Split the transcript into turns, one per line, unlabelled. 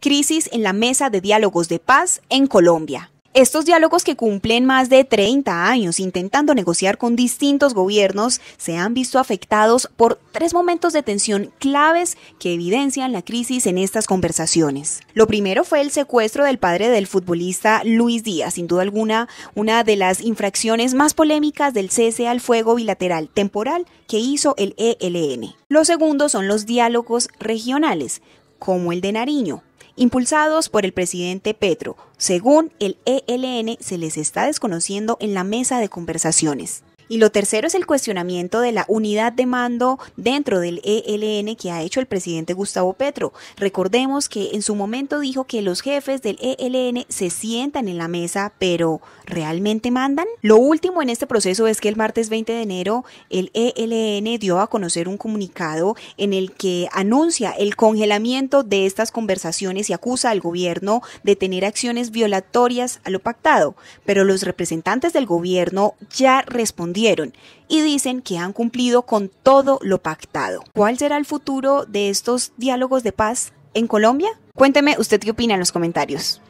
Crisis en la Mesa de Diálogos de Paz en Colombia. Estos diálogos que cumplen más de 30 años intentando negociar con distintos gobiernos se han visto afectados por tres momentos de tensión claves que evidencian la crisis en estas conversaciones. Lo primero fue el secuestro del padre del futbolista Luis Díaz, sin duda alguna una de las infracciones más polémicas del cese al fuego bilateral temporal que hizo el ELN. Lo segundo son los diálogos regionales, como el de Nariño, impulsados por el presidente Petro. Según el ELN, se les está desconociendo en la mesa de conversaciones. Y lo tercero es el cuestionamiento de la unidad de mando dentro del ELN que ha hecho el presidente Gustavo Petro. Recordemos que en su momento dijo que los jefes del ELN se sientan en la mesa, pero ¿realmente mandan? Lo último en este proceso es que el martes 20 de enero el ELN dio a conocer un comunicado en el que anuncia el congelamiento de estas conversaciones y acusa al gobierno de tener acciones violatorias a lo pactado, pero los representantes del gobierno ya respondieron y dicen que han cumplido con todo lo pactado. ¿Cuál será el futuro de estos diálogos de paz en Colombia? Cuénteme usted qué opina en los comentarios.